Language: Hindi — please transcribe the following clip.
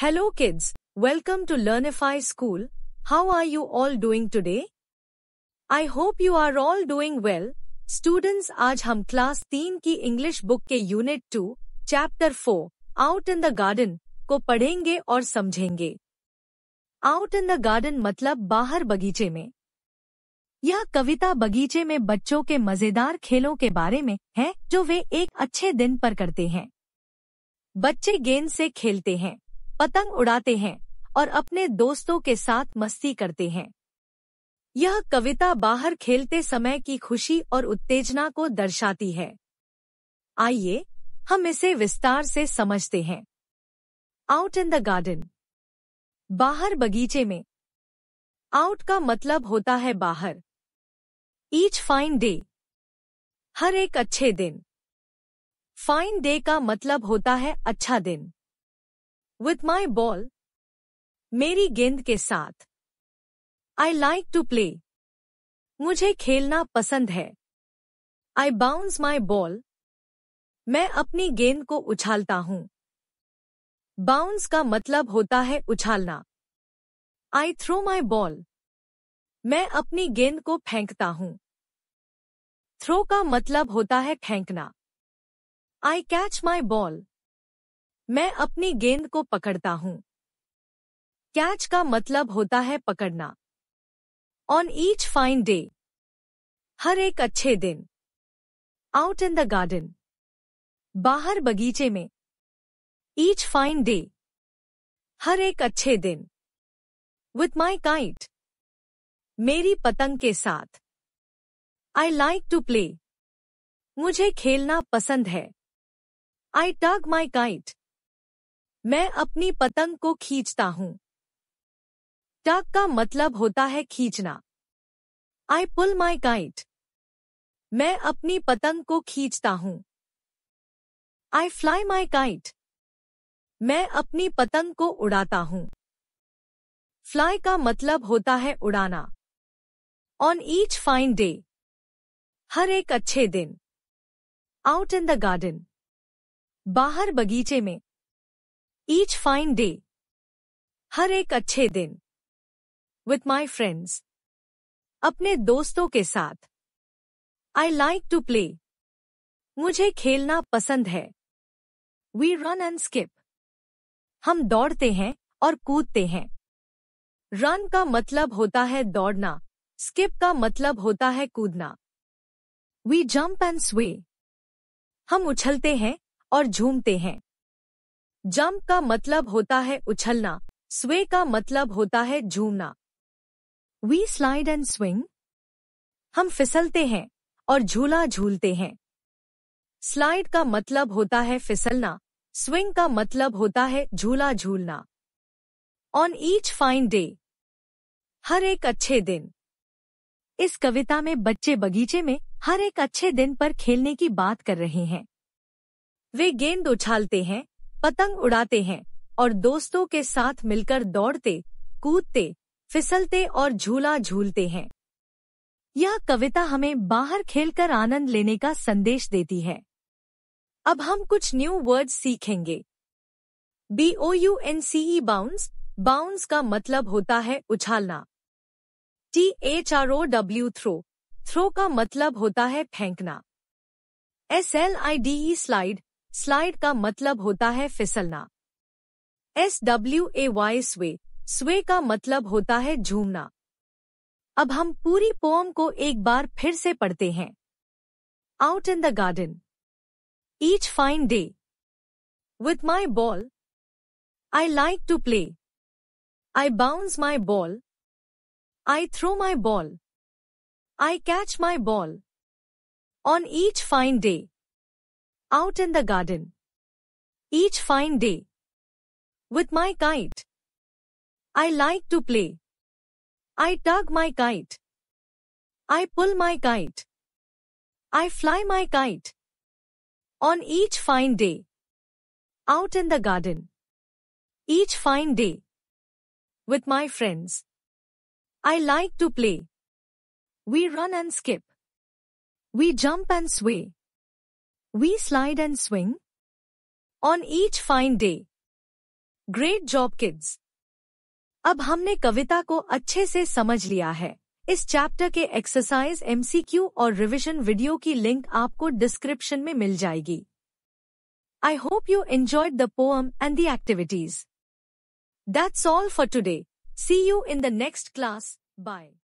Hello kids, welcome to Learnify School. How are you all doing today? I hope you are all doing well. Students, आज हम क्लास तीन की इंग्लिश बुक के unit two chapter four out in the garden को पढ़ेंगे और समझेंगे आउट इन द गार्डन मतलब बाहर बगीचे में यह कविता बगीचे में बच्चों के मजेदार खेलों के बारे में है जो वे एक अच्छे दिन पर करते हैं बच्चे गेंद से खेलते हैं पतंग उड़ाते हैं और अपने दोस्तों के साथ मस्ती करते हैं यह कविता बाहर खेलते समय की खुशी और उत्तेजना को दर्शाती है आइए हम इसे विस्तार से समझते हैं आउट इन द गार्डन बाहर बगीचे में आउट का मतलब होता है बाहर ईच फाइन डे हर एक अच्छे दिन फाइन डे का मतलब होता है अच्छा दिन विथ माई बॉल मेरी गेंद के साथ आई लाइक टू प्ले मुझे खेलना पसंद है आई बाउंस माई बॉल मैं अपनी गेंद को उछालता हूं बाउंस का मतलब होता है उछालना आई थ्रो माई बॉल मैं अपनी गेंद को फेंकता हूं थ्रो का मतलब होता है फेंकना आई कैच माई बॉल मैं अपनी गेंद को पकड़ता हूं कैच का मतलब होता है पकड़ना ऑन ईच फाइन डे हर एक अच्छे दिन आउट इन द गार्डन बाहर बगीचे में ईच फाइन डे हर एक अच्छे दिन विथ माई काइट मेरी पतंग के साथ आई लाइक टू प्ले मुझे खेलना पसंद है आई टग माई काइट मैं अपनी पतंग को खींचता हूं टक का मतलब होता है खींचना आई पुल माई काइट मैं अपनी पतंग को खींचता हूं आई फ्लाई माई काइट मैं अपनी पतंग को उड़ाता हूं फ्लाई का मतलब होता है उड़ाना ऑन ईच फाइन डे हर एक अच्छे दिन आउट इन द गार्डन बाहर बगीचे में ईच फाइन डे हर एक अच्छे दिन. विथ माई फ्रेंड्स अपने दोस्तों के साथ. आई लाइक टू प्ले मुझे खेलना पसंद है. वी रन एंड स्किप हम दौड़ते हैं और कूदते हैं रन का मतलब होता है दौड़ना स्किप का मतलब होता है कूदना वी जम्प एंड स्वे हम उछलते हैं और झूमते हैं जंप का मतलब होता है उछलना स्वे का मतलब होता है झूमना वी स्लाइड एंड स्विंग हम फिसलते हैं और झूला झूलते हैं स्लाइड का मतलब होता है फिसलना स्विंग का मतलब होता है झूला झूलना ऑन ईच फाइन डे हर एक अच्छे दिन इस कविता में बच्चे बगीचे में हर एक अच्छे दिन पर खेलने की बात कर रहे हैं वे गेंद उछालते हैं पतंग उड़ाते हैं और दोस्तों के साथ मिलकर दौड़ते कूदते फिसलते और झूला झूलते हैं यह कविता हमें बाहर खेलकर आनंद लेने का संदेश देती है अब हम कुछ न्यू वर्ड सीखेंगे B O U N C E bounce bounce का मतलब होता है उछालना T H R O W throw throw का मतलब होता है फेंकना S L I D E slide slide का मतलब होता है फिसलना S W A Y sway sway का मतलब होता है झूमना अब हम पूरी पोम को एक बार फिर से पढ़ते हैं out in the garden each fine day with my ball I like to play I bounce my ball I throw my ball I catch my ball on each fine day Out in the garden. Each fine day. With my kite. I like to play. I tug my kite. I pull my kite. I fly my kite. On each fine day. Out in the garden. Each fine day. With my friends. I like to play. We run and skip. We jump and sway. We slide and swing on each fine day. Great job, kids! अब हमने कविता को अच्छे से समझ लिया है इस चैप्टर के एक्सरसाइज एमसीक्यू और रिवीजन वीडियो की लिंक आपको डिस्क्रिप्शन में मिल जाएगी I hope you enjoyed the poem and the activities that's all for today see you in the next class bye